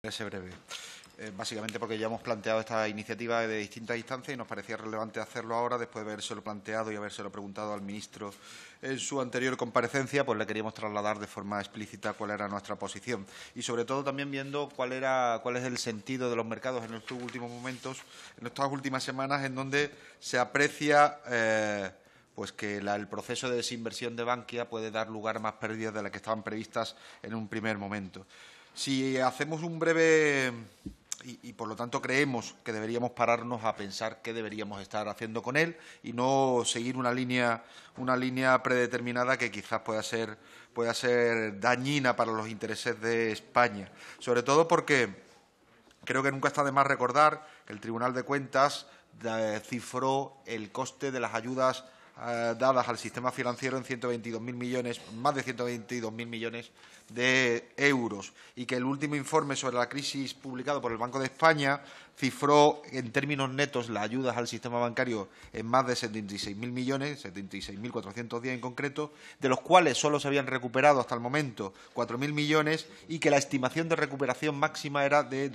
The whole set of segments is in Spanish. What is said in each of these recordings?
Ese breve. Eh, básicamente porque ya hemos planteado esta iniciativa de distintas instancias y nos parecía relevante hacerlo ahora después de habérselo planteado y habérselo preguntado al ministro en su anterior comparecencia, pues le queríamos trasladar de forma explícita cuál era nuestra posición y sobre todo también viendo cuál era cuál es el sentido de los mercados en estos últimos momentos, en estas últimas semanas en donde se aprecia eh, pues que el proceso de desinversión de Bankia puede dar lugar a más pérdidas de las que estaban previstas en un primer momento. Si hacemos un breve y, por lo tanto creemos que deberíamos pararnos a pensar qué deberíamos estar haciendo con él y no seguir una línea, una línea predeterminada que quizás pueda ser, pueda ser dañina para los intereses de España. Sobre todo porque creo que nunca está de más recordar que el Tribunal de Cuentas eh, cifró el coste de las ayudas eh, dadas al sistema financiero en 122.000 millones, más de 122.000 millones de euros, y que el último informe sobre la crisis publicado por el Banco de España cifró en términos netos las ayudas al sistema bancario en más de 76.000 millones, 76.410 en concreto, de los cuales solo se habían recuperado hasta el momento 4.000 millones y que la estimación de recuperación máxima era de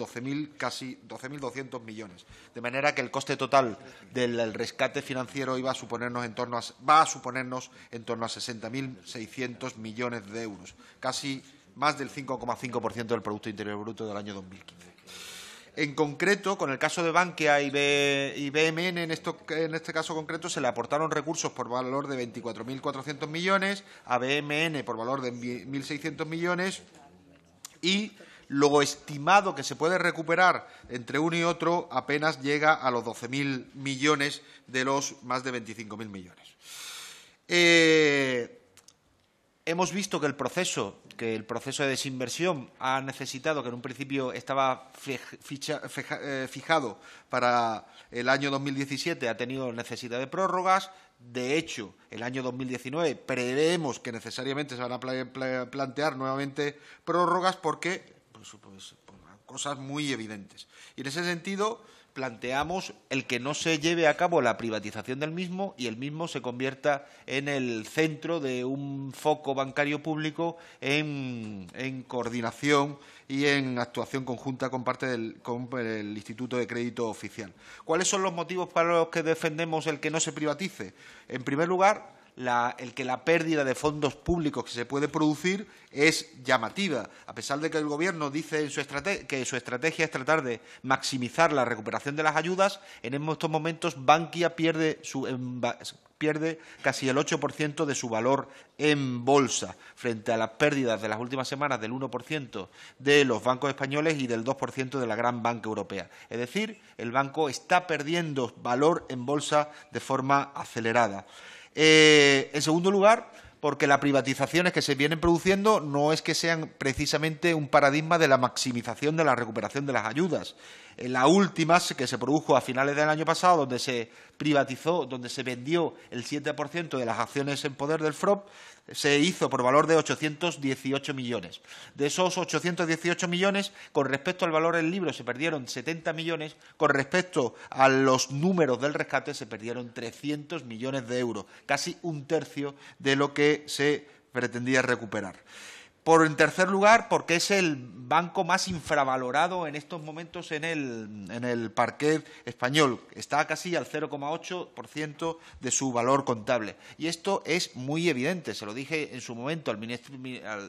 casi 12.200 millones. De manera que el coste total del rescate financiero iba a suponernos en torno a, va a suponernos en torno a 60.600 millones de euros, casi más del 5,5% del Producto Interior Bruto del año 2015. En concreto, con el caso de Bankia y, BMN, en, este caso concreto, se le aportaron recursos por valor de 24.400 millones, a BMN por valor de 1.600 millones y lo estimado que se puede recuperar entre uno y otro apenas llega a los 12.000 millones de los más de 25.000 millones. Eh, Hemos visto que el proceso, que el proceso de desinversión ha necesitado, que en un principio estaba eh, fijado para el año 2017, ha tenido necesidad de prórrogas. De hecho, el año 2019 preveemos que necesariamente se van a plantear nuevamente prórrogas porque, son pues, pues, pues, cosas muy evidentes. Y en ese sentido, planteamos el que no se lleve a cabo la privatización del mismo y el mismo se convierta en el centro de un foco bancario público en, coordinación y en actuación conjunta con parte del Instituto de Crédito Oficial. ¿Cuáles son los motivos para los que defendemos el que no se privatice? En primer lugar, la, el que la pérdida de fondos públicos que se puede producir es llamativa. A pesar de que el Gobierno dice que su estrategia es tratar de maximizar la recuperación de las ayudas, en estos momentos Bankia pierde, pierde casi el 8% de su valor en bolsa, frente a las pérdidas de las últimas semanas del 1% de los bancos españoles y del 2% de la gran banca europea. Es decir, el banco está perdiendo valor en bolsa de forma acelerada. Eh, en segundo lugar, porque las privatizaciones que se vienen produciendo no es que sean precisamente un paradigma de la maximización de la recuperación de las ayudas. la última que se produjo a finales del año pasado, donde se privatizó, donde se vendió el 7% de las acciones en poder del FROP, se hizo por valor de 818 millones. De esos 818 millones, con respecto al valor del libro, se perdieron 70 millones, con respecto a los números del rescate, se perdieron 300 millones de euros, casi un tercio de lo que se pretendía recuperar. Por en tercer lugar, porque es el banco más infravalorado en estos momentos en el, en el parquet español. Está casi al 0,8% de su valor contable. Y esto es muy evidente. Se lo dije en su momento al, ministro,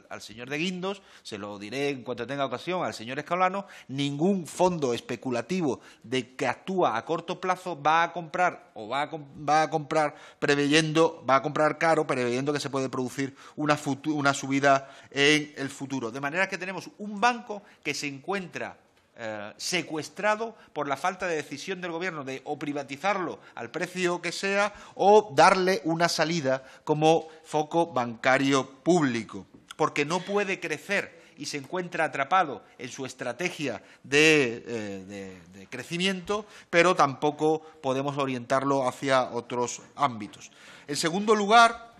al, señor de Guindos, se lo diré en cuanto tenga ocasión al señor Escalano. Ningún fondo especulativo de que actúa a corto plazo va a comprar o va a, va a comprar preveyendo, va a comprar caro preveyendo que se puede producir una, una subida. Eh, en el futuro. De manera que tenemos un banco que se encuentra eh, secuestrado por la falta de decisión del gobierno de o privatizarlo al precio que sea o darle una salida como foco bancario público, porque no puede crecer y se encuentra atrapado en su estrategia de eh, crecimiento, pero tampoco podemos orientarlo hacia otros ámbitos. En segundo lugar,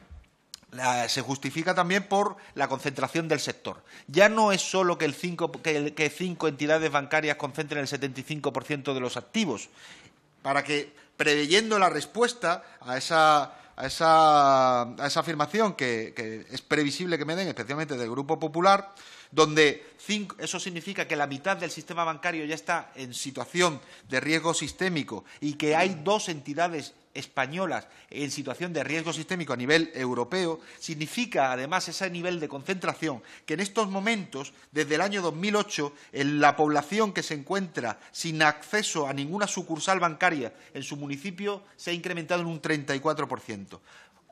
se justifica también por la concentración del sector. Ya no es solo que, el cinco, que, entidades bancarias concentren el 75% de los activos, para que, preveyendo la respuesta a esa, a esa, a esa afirmación que es previsible que me den, especialmente del Grupo Popular, donde eso significa que la mitad del sistema bancario ya está en situación de riesgo sistémico y que hay dos entidades españolas en situación de riesgo sistémico a nivel europeo, significa además ese nivel de concentración que en estos momentos, desde el año 2008, la población que se encuentra sin acceso a ninguna sucursal bancaria en su municipio se ha incrementado en un 34%.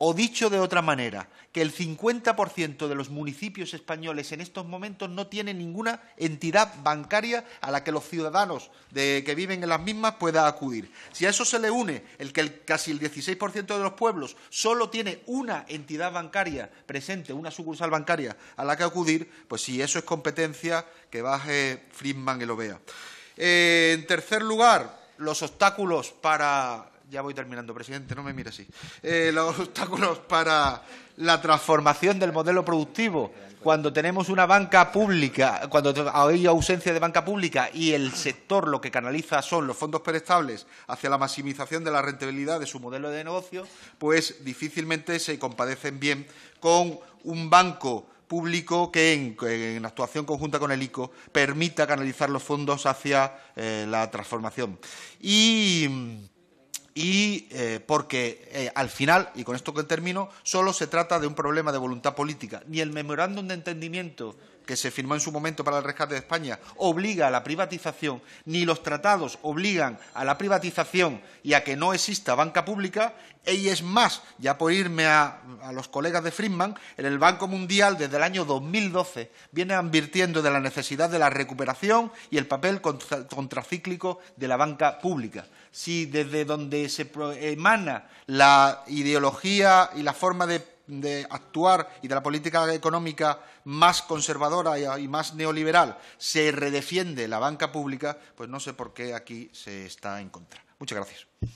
O dicho de otra manera, que el 50% de los municipios españoles en estos momentos no tienen ninguna entidad bancaria a la que los ciudadanos de, que viven en las mismas puedan acudir. Si a eso se le une el que casi el 16% de los pueblos solo tiene una entidad bancaria presente, una sucursal bancaria a la que acudir, pues si eso es competencia, que baje Friedman y lo vea. Eh, en tercer lugar, los obstáculos para ya voy terminando, presidente, no me mire así. Eh, los obstáculos para la transformación del modelo productivo. Cuando tenemos una banca pública, cuando hay ausencia de banca pública y el sector lo que canaliza son los fondos perestables hacia la maximización de la rentabilidad de su modelo de negocio, pues difícilmente se compadecen bien con un banco público que, en, actuación conjunta con el ICO, permita canalizar los fondos hacia eh, la transformación. Y mm, y eh, porque eh, al final, y con esto que termino, solo se trata de un problema de voluntad política. Ni el memorándum de entendimiento que se firmó en su momento para el rescate de España, obliga a la privatización, ni los tratados obligan a la privatización y a que no exista banca pública, y es más, ya por irme a, los colegas de Friedman, en el Banco Mundial desde el año 2012 viene advirtiendo de la necesidad de la recuperación y el papel contracíclico de la banca pública. Si desde donde se emana la ideología y la forma de de actuar y de la política económica más conservadora y más neoliberal se redefiende la banca pública, pues no sé por qué aquí se está en contra. Muchas gracias.